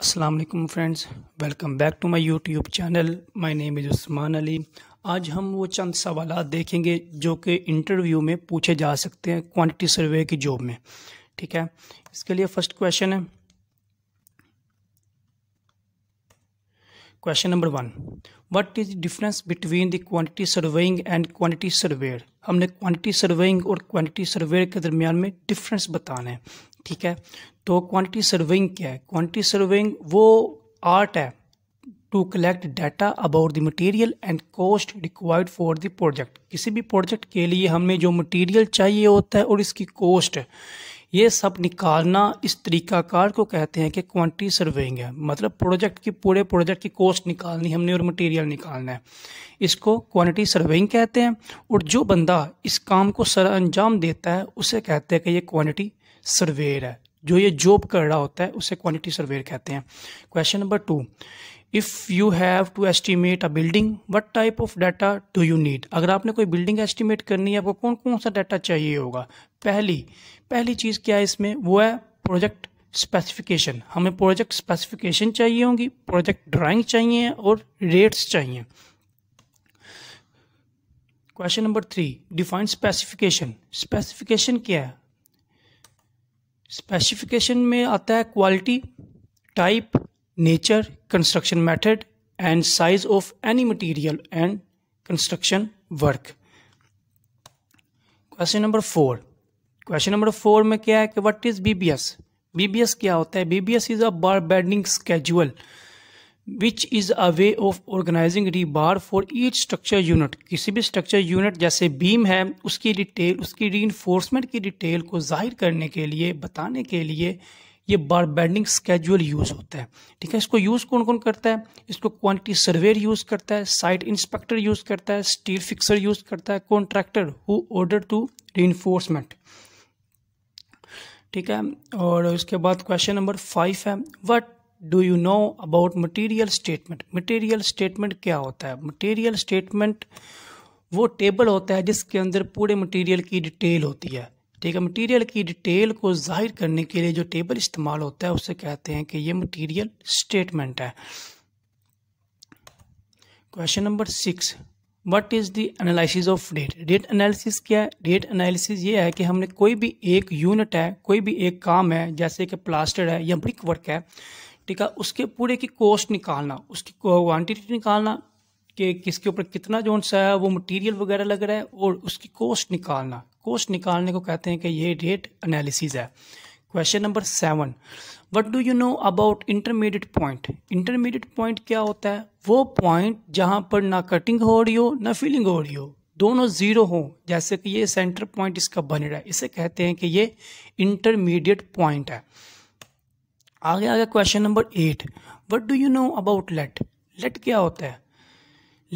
अस्सलाम वालेकुम friends welcome back to my YouTube channel my name is Usman Ali आज हम वो चंद सवाल देखेंगे जो कि इंटरव्यू में पूछे जा सकते हैं क्वांटिटी सर्वे की जॉब में ठीक है इसके लिए फर्स्ट क्वेश्चन है question number one what is difference between the quantity surveying and quantity surveyor हमने क्वांटिटी सर्वेइंग और क्वांटिटी सर्वेयर के दरमियान में डिफरेंस बताना है ठीक है तो क्वांटिटी सर्विंग क्या है क्वांटिटी सर्विंग वो आर्ट है to collect data about the material and cost required for the project किसी भी प्रोजेक्ट के लिए हमें जो मटेरियल चाहिए होता है और इसकी कॉस्ट ये सब निकालना इस तरीकाकार को कहते हैं कि क्वांटिटी सर्वेइंग है मतलब प्रोजेक्ट की पूरे प्रोजेक्ट की कॉस्ट निकालनी हमने और मटेरियल निकालना है इसको क्वांटिटी सर्वेइंग कहते हैं और जो बंदा इस काम को सर अंजाम देता है उसे कहते हैं कि ये क्वांटिटी सर्वेयर है जो ये जॉब कर रहा होता है उसे क्वालिटी सर्वेयर कहते हैं question number two if you have to estimate a building what type of data do you need अगर आपने कोई बिल्डिंग एस्टिमेट करनी है आपको कौन कौन सा डाटा चाहिए होगा पहली पहली चीज़ क्या है इसमें वो है प्रोजेक्ट स्पेसिफिकेशन हमें प्रोजेक्ट स्पेसिफिकेशन चाहिए होंगी प्रोजेक्ट ड्राइंग चाहिए और रेट्स चाहिए question number three define specification specification क्या है स्पेसिफिकेशन में आता है quality type nature construction method and size of any material and construction work question number four question number four में क्या है कि व्हाट इज बीबीएस बीबीएस क्या होता है BBS is a bar bending schedule which is a way of organizing rebar for each structure unit किसी भी structure unit जैसे बीम है उसकी डिटेल उसकी री इन्फोर्समेंट की डिटेल को जाहिर करने के लिए बताने के लिए ये बार बैंडिंग स्केजुअल यूज़ होता है ठीक है इसको यूज़ कौन कौन करता है इसको क्वान्टिटी सर्वेयर यूज़ करता है साइट इंस्पेक्टर यूज़ करता है स्टील फिक्सर यूज़ करता है कॉन्ट्रैक्टर हु ऑर्डर टू री ठीक है और इसके बाद क्वेश्चन नंबर फाइव है what do you know about material statement material statement क्या होता है मटेरियल स्टेटमेंट वो टेबल होता है जिसके अंदर पूरे मटेरियल की डिटेल होती है ठीक है मटेरियल की डिटेल को जाहिर करने के लिए जो टेबल इस्तेमाल होता है उसे कहते हैं कि ये मटेरियल स्टेटमेंट है question number six what is the analysis of date date analysis क्या है डेट एनालिसिस ये है कि हमने कोई भी एक यूनिट है कोई भी एक काम है जैसे कि प्लास्टर है या ब्रिक वर्क है ठीक है उसके पूरे की कॉस्ट निकालना उसकी क्वान्टिटी निकालना कि किसके ऊपर कितना जो सा है वो मटेरियल वगैरह लग रहा है और उसकी कॉस्ट निकालना कॉस्ट निकालने को कहते हैं कि ये रेट एनालिसिस है question number seven what do you know about intermediate point intermediate point क्या होता है वो पॉइंट जहाँ पर ना कटिंग हो रही हो ना फीलिंग हो रही हो दोनों ज़ीरो हो जैसे कि ये सेंटर पॉइंट इसका बन रहा है इसे कहते हैं कि ये इंटरमीडिएट पॉइंट है आगे आ गया question number eight what do you know about lead lead क्या होता है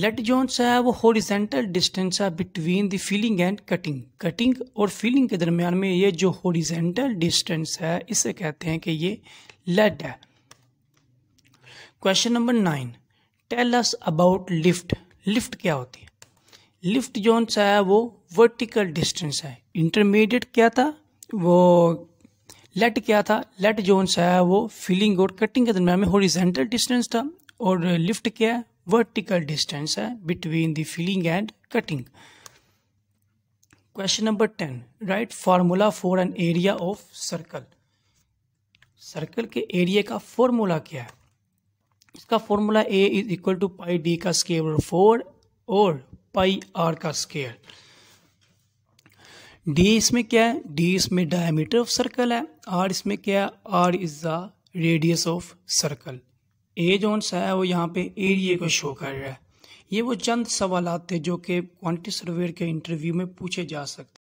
लेट जोन्स है वो हॉरिजेंटल डिस्टेंस है between the filling and cutting cutting और फीलिंग के दरमियान में ये जो हॉरिजेंटल डिस्टेंस है इसे कहते हैं कि ये लेट है question number nine tell us about lift lift क्या होती है लिफ्ट जोन्स है वो वर्टिकल डिस्टेंस है इंटरमीडिएट क्या था वो लेट क्या था लेट जोन है वो फिलिंग और कटिंग के दरम्यान में हॉरिजेंटल डिस्टेंस था और लिफ्ट क्या है वर्टिकल डिस्टेंस है between the filling and cutting question number ten write formula for an area of circle circle के एरिया का फॉर्मूला क्या है इसका formula A is equal to pi D का स्केयर फोर और पाई आर का square D इसमें क्या है डी इसमें डायमीटर ऑफ सर्कल है आर इसमें क्या है R is the radius of circle A जोन सा है वो यहाँ पे एरिए को शो कर रहा है ये वो चंद सवाल थे जो कि क्वान्टी सर्वेयर के इंटरव्यू में पूछे जा सकते